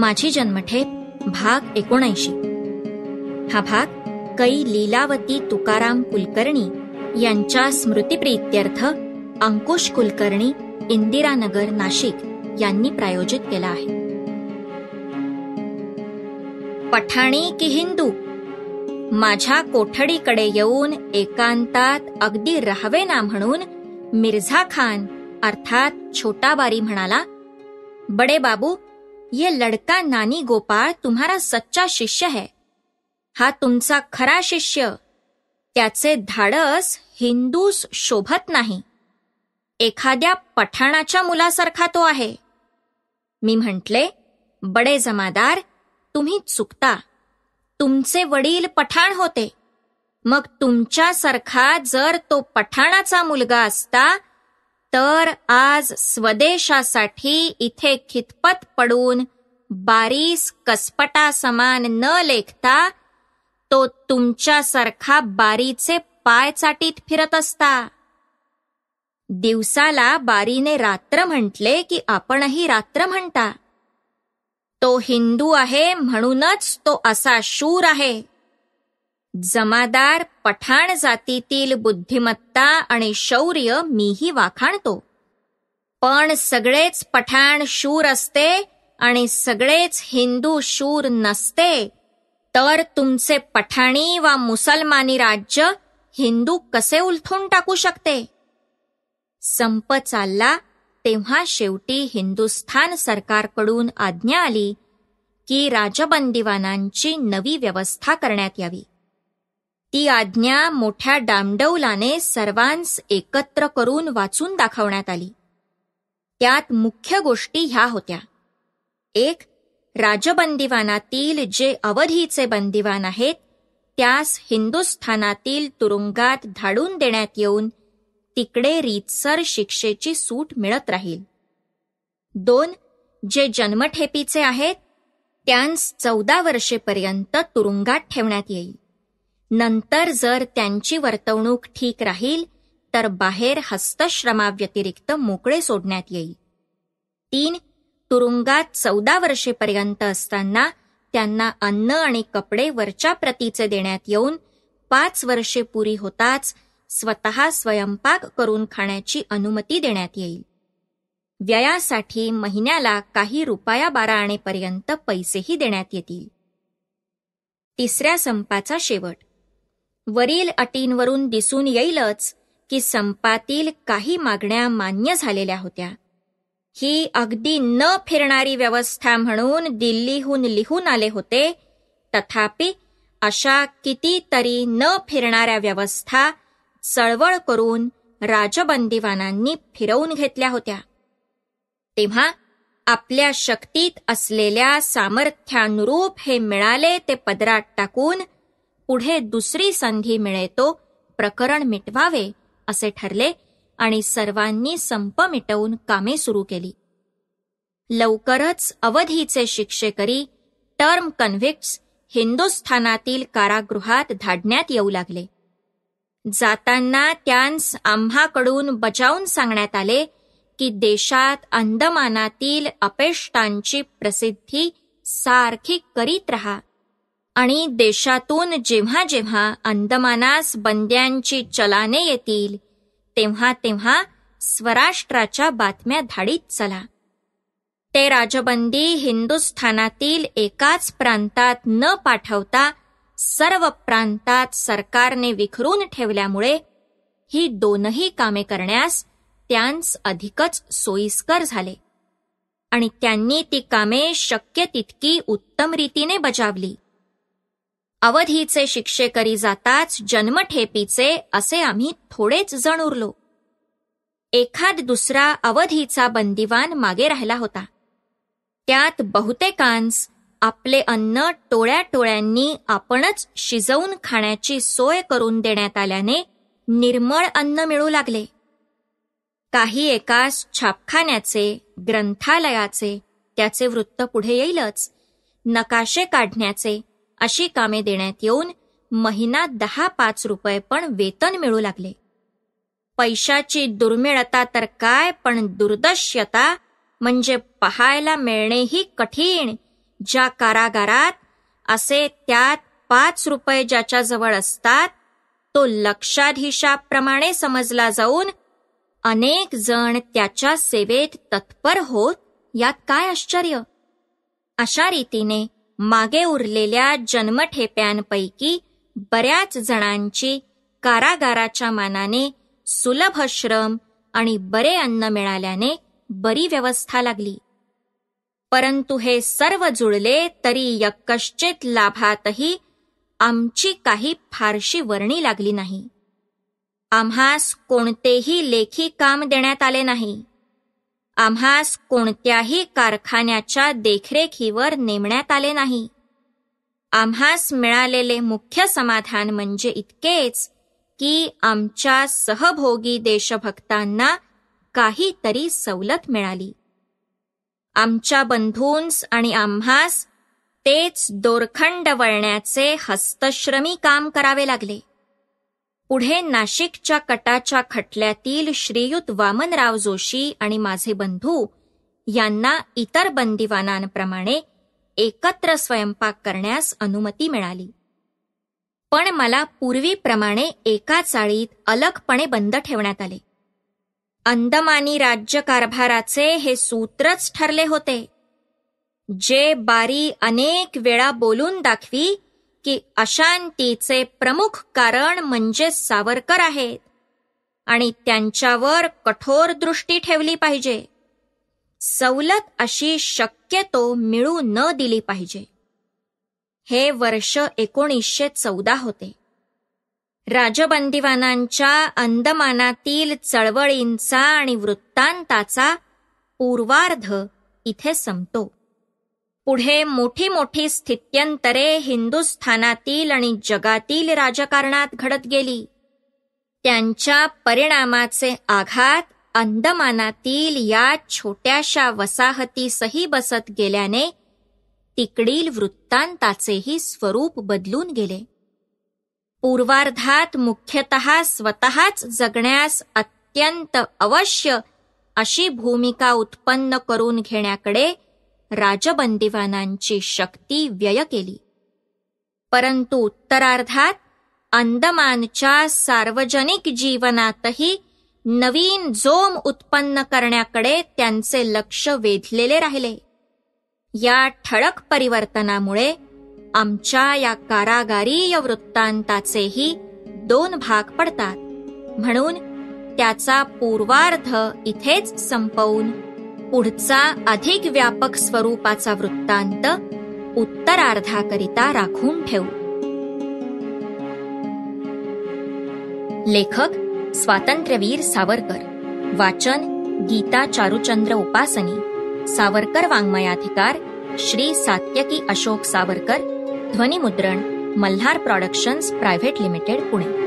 माझी जन्मठेप भाग एकोणऐंशी हा भाग कई लीलावती तुकाराम कुलकर्णी यांच्या स्मृतीप्रित्यर्थ अंकुश कुलकर्णी इंदिरानगर नाशिक यांनी प्रायोजित केला आहे पठाणी की हिंदू माझ्या कोठडीकडे येऊन एकांतात अगदी राहावे ना म्हणून मिर्झा खान अर्थात छोटा बारी म्हणाला बडे बाबू ये लड़का नानी गोपाळ तुम्हारा सच्चा शिष्य है हा तुमचा खरा शिष्य त्याचे धाडस हिंदूस शोभत नाही एखाद्या पठाणाच्या मुलासारखा तो आहे मी म्हटले बडे जमादार तुम्ही चुकता तुमचे वडील पठाण होते मग तुमच्यासारखा जर तो पठाणाचा मुलगा असता तर आज स्वदेशासाठी इथे खितपत पडून बारीस कसपटा समान न लेखता तो तुमच्यासारखा बारीचे पाय चाटीत फिरत असता दिवसाला बारीने रात्र म्हटले की आपणही रात्र म्हणता तो हिंदू आहे म्हणूनच तो असा शूर आहे जमादार पठाण जातीतील बुद्धिमत्ता आणि शौर्य मीही वाखाणतो पण सगळेच पठाण शूर असते आणि सगळेच हिंदू शूर नसते तर तुमचे पठाणी वा मुसलमानी राज्य हिंदू कसे उलथून टाकू शकते संप चालला तेव्हा शेवटी हिंदुस्थान सरकारकडून आज्ञा आली की राजबंदीवानांची नवी व्यवस्था करण्यात यावी ती आज्ञा मोठ्या डामडौलाने सर्वांस एकत्र करून वाचून दाखवण्यात आली त्यात मुख्य गोष्टी ह्या होत्या एक राजबंदीवानातील जे अवधीचे बंदीवान आहेत त्यास हिंदुस्थानातील तुरुंगात धाडून देण्यात येऊन तिकडे रीतसर शिक्षेची सूट मिळत राहील दोन जे जन्मठेपीचे आहेत त्यांस चौदा वर्षेपर्यंत तुरुंगात ठेवण्यात येईल नंतर जर त्यांची वर्तवणूक ठीक राहील तर बाहेर हस्तश्रमाव्यतिरिक्त मोकळे सोडण्यात येईल तीन तुरुंगात चौदा वर्षेपर्यंत असताना त्यांना अन्न आणि कपडे वरच्या प्रतीचे देण्यात येऊन पाच वर्षे पुरी होताच स्वतः स्वयंपाक करून खाण्याची अनुमती देण्यात येईल व्ययासाठी महिन्याला काही रुपया बारा आणेपर्यंत पैसेही देण्यात येतील तिसऱ्या संपाचा शेवट वरील अटींवरून दिसून येईलच की संपातील काही मागण्या मान्य झालेल्या होत्या ही अगदी न फिरणारी व्यवस्था म्हणून दिल्लीहून लिहून आले होते तथापि अशा कितीतरी न फिरणाऱ्या व्यवस्था चळवळ करून राजबंदीवानांनी फिरवून घेतल्या होत्या तेव्हा आपल्या शक्तीत असलेल्या सामर्थ्यानुरूप हे मिळाले ते पदरात टाकून पुढे दुसरी संधी मिळेतो प्रकरण मिटवावे असे ठरले आणि सर्वांनी संप मिटवून कामे सुरू केली लवकरच अवधीचे शिक्षेकरी टर्म कन्व्हिक्ट्स हिंदुस्थानातील कारागृहात धाडण्यात येऊ लागले जाताना त्यांस आम्हाकडून बजावून सांगण्यात आले की देशात अंदमानातील अपेष्टांची प्रसिद्धी सारखी करीत रहा आणि देशातून जेव्हा जेव्हा अंदमानास बंद्यांची चलाने येतील तेव्हा तेव्हा स्वराष्ट्राच्या बातम्या धाडीत चला ते राजबंदी हिंदुस्थानातील एकाच प्रांतात न पाठवता सर्व प्रांतात सरकारने विखरून ठेवल्यामुळे ही दोनही कामे करण्यास त्यांस अधिकच सोयीस्कर झाले आणि त्यांनी ती कामे शक्य तितकी उत्तम रीतीने बजावली अवधीचे शिक्षेकरी जाताच जन्मठेपीचे असे आम्ही थोडेच जण उरलो एखाद दुसरा अवधीचा बंदिवान मागे राहिला होता त्यात बहुतेकांस आपले अन्न टोळ्या टोळ्यांनी आपणच शिजवून खाण्याची सोय करून देण्यात आल्याने निर्मळ अन्न मिळू लागले काही एकास छापखान्याचे ग्रंथालयाचे त्याचे वृत्त पुढे येईलच नकाशे काढण्याचे अशी कामे देण्यात येऊन महिना दहा पाच रुपये पण वेतन मिळू लागले पैशाची दुर्मिळता तर काय पण दुर्दश्यता म्हणजे पाहायला मिळणेही कठीण ज्या कारागारात असे त्यात पाच रुपये ज्याच्याजवळ असतात तो लक्षाधीशाप्रमाणे समजला जाऊन अनेक जण त्याच्या सेवेत तत्पर होत यात काय आश्चर्य अशा रीतीने मागे उरलेल्या जन्मठेप्यांपैकी बऱ्याच जणांची कारागाराच्या मानाने सुलभ श्रम आणि बरे अन्न मिळाल्याने बरी व्यवस्था लागली परंतु हे सर्व जुळले तरी यक्कश्चित लाभातही आमची काही फारशी वर्णी लागली नाही आम्हास कोणतेही लेखी काम देण्यात आले नाही आम्हास कोणत्याही कारखान्याच्या देखरेखीवर नेमण्यात आले नाही आम्हास मिळालेले मुख्य समाधान म्हणजे इतकेच की आमच्या सहभोगी देशभक्तांना काहीतरी सवलत मिळाली आमच्या बंधूंस आणि आम्हास तेच दोरखंड वळण्याचे हस्तश्रमी काम करावे लागले पुढे नाशिकच्या कटाच्या खटल्यातील श्रीयुत वामनराव जोशी आणि माझे बंधू यांना इतर बंदिवानांप्रमाणे एकत्र स्वयंपाक करण्यास अनुमती मिळाली पण मला पूर्वीप्रमाणे एका चाळीत अलगपणे बंद ठेवण्यात आले अंदमानी राज्य कारभाराचे हे सूत्रच ठरले होते जे बारी अनेक वेळा बोलून दाखवी की अशांतीचे प्रमुख कारण म्हणजे सावरकर आहेत आणि त्यांच्यावर कठोर दृष्टी ठेवली पाहिजे सवलत अशी शक्यतो मिळू न दिली पाहिजे हे वर्ष एकोणीसशे चौदा होते राजबंदिवानांच्या अंदमानातील चळवळींचा आणि वृत्तांताचा पूर्वार्ध इथे संपतो पुढे मोठी मोठी स्थित्यंतरे हिंदुस्थानातील आणि जगातील राजकारणात घडत गेली त्यांच्या परिणामाचे आघात अंदमानातील या छोट्याशा वसाहतीसही बसत गेल्याने तिकडील वृत्तांताचेही स्वरूप बदलून गेले पूर्वार्धात मुख्यतः स्वतःच जगण्यास अत्यंत अवश्य अशी भूमिका उत्पन्न करून घेण्याकडे राजबंदिवानांची शक्ती व्यय केली परंतु उत्तरार्धात अंदमानच्या सार्वजनिक जीवनातही नवीन जोम उत्पन्न करण्याकडे त्यांचे लक्ष वेधलेले राहिले या ठळक परिवर्तनामुळे आमच्या या कारागारीय वृत्तांताचेही दोन भाग पडतात म्हणून त्याचा पूर्वार्ध इथेच संपवून पुढचा अधिक व्यापक स्वरूपाचा वृत्तांत उत्तरार्धाकरिता राखून ठेवू लेखक स्वातंत्र्यवीर सावरकर वाचन गीता चारुचंद्र उपासनी सावरकर वाङ्मयाधिकार श्री सात्यकी अशोक सावरकर ध्वनिमुद्रण Malhar productions private limited Pune